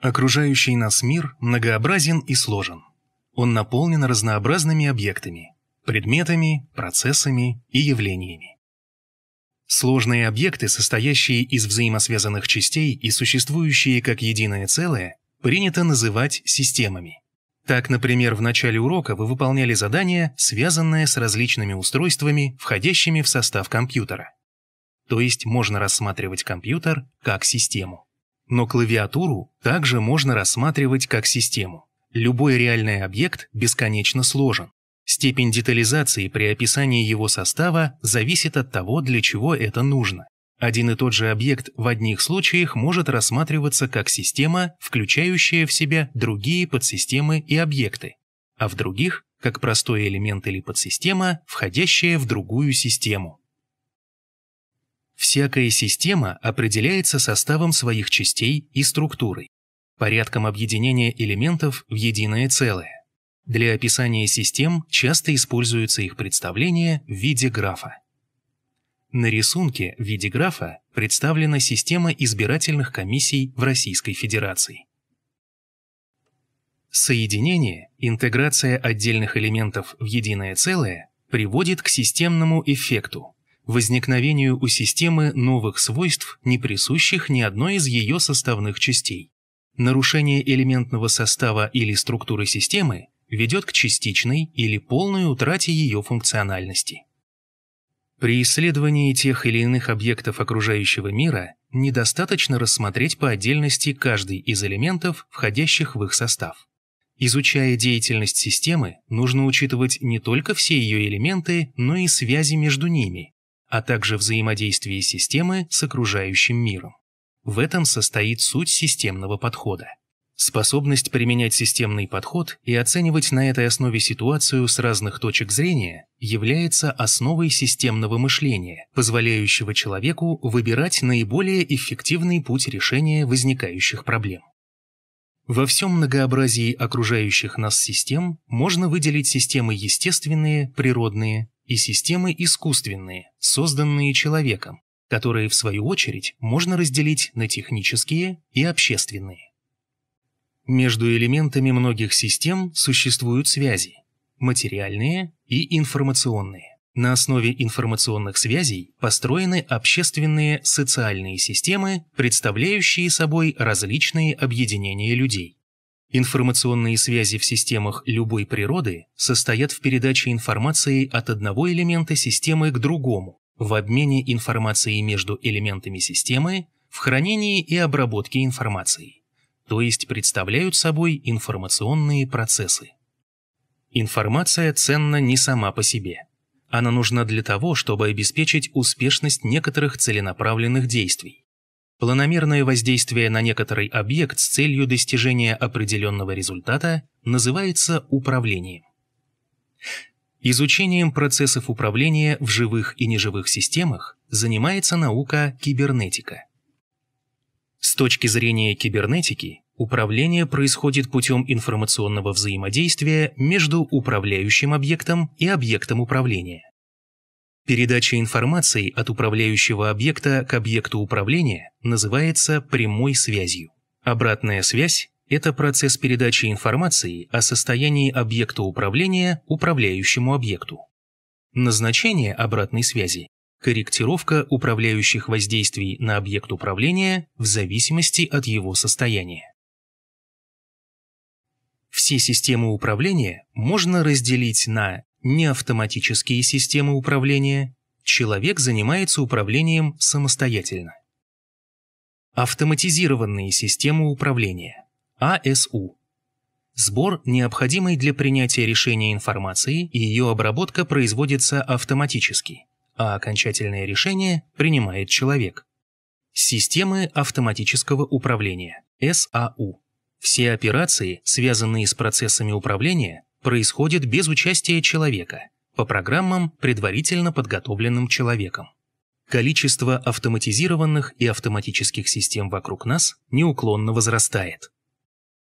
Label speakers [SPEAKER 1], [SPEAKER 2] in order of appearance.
[SPEAKER 1] Окружающий нас мир многообразен и сложен. Он наполнен разнообразными объектами, предметами, процессами и явлениями. Сложные объекты, состоящие из взаимосвязанных частей и существующие как единое целое, принято называть системами. Так, например, в начале урока вы выполняли задание, связанное с различными устройствами, входящими в состав компьютера. То есть можно рассматривать компьютер как систему. Но клавиатуру также можно рассматривать как систему. Любой реальный объект бесконечно сложен. Степень детализации при описании его состава зависит от того, для чего это нужно. Один и тот же объект в одних случаях может рассматриваться как система, включающая в себя другие подсистемы и объекты, а в других – как простой элемент или подсистема, входящая в другую систему. Всякая система определяется составом своих частей и структурой, порядком объединения элементов в единое целое. Для описания систем часто используются их представления в виде графа. На рисунке в виде графа представлена система избирательных комиссий в Российской Федерации. Соединение, интеграция отдельных элементов в единое целое приводит к системному эффекту, возникновению у системы новых свойств, не присущих ни одной из ее составных частей. Нарушение элементного состава или структуры системы ведет к частичной или полной утрате ее функциональности. При исследовании тех или иных объектов окружающего мира недостаточно рассмотреть по отдельности каждый из элементов, входящих в их состав. Изучая деятельность системы, нужно учитывать не только все ее элементы, но и связи между ними, а также взаимодействие системы с окружающим миром. В этом состоит суть системного подхода. Способность применять системный подход и оценивать на этой основе ситуацию с разных точек зрения является основой системного мышления, позволяющего человеку выбирать наиболее эффективный путь решения возникающих проблем. Во всем многообразии окружающих нас систем можно выделить системы естественные, природные, и системы искусственные, созданные человеком, которые в свою очередь можно разделить на технические и общественные. Между элементами многих систем существуют связи – материальные и информационные. На основе информационных связей построены общественные социальные системы, представляющие собой различные объединения людей. Информационные связи в системах любой природы состоят в передаче информации от одного элемента системы к другому, в обмене информацией между элементами системы, в хранении и обработке информации, то есть представляют собой информационные процессы. Информация ценна не сама по себе. Она нужна для того, чтобы обеспечить успешность некоторых целенаправленных действий. Планомерное воздействие на некоторый объект с целью достижения определенного результата называется управлением. Изучением процессов управления в живых и неживых системах занимается наука кибернетика. С точки зрения кибернетики, управление происходит путем информационного взаимодействия между управляющим объектом и объектом управления. Передача информации от управляющего объекта к объекту управления называется прямой связью. Обратная связь – это процесс передачи информации о состоянии объекта управления управляющему объекту. Назначение обратной связи – корректировка управляющих воздействий на объект управления в зависимости от его состояния. Все системы управления можно разделить на Неавтоматические системы управления, человек занимается управлением самостоятельно. Автоматизированные системы управления АСУ Сбор, необходимый для принятия решения информации, и ее обработка производится автоматически, а окончательное решение принимает человек. Системы автоматического управления, САУ. Все операции, связанные с процессами управления, происходит без участия человека, по программам, предварительно подготовленным человеком. Количество автоматизированных и автоматических систем вокруг нас неуклонно возрастает.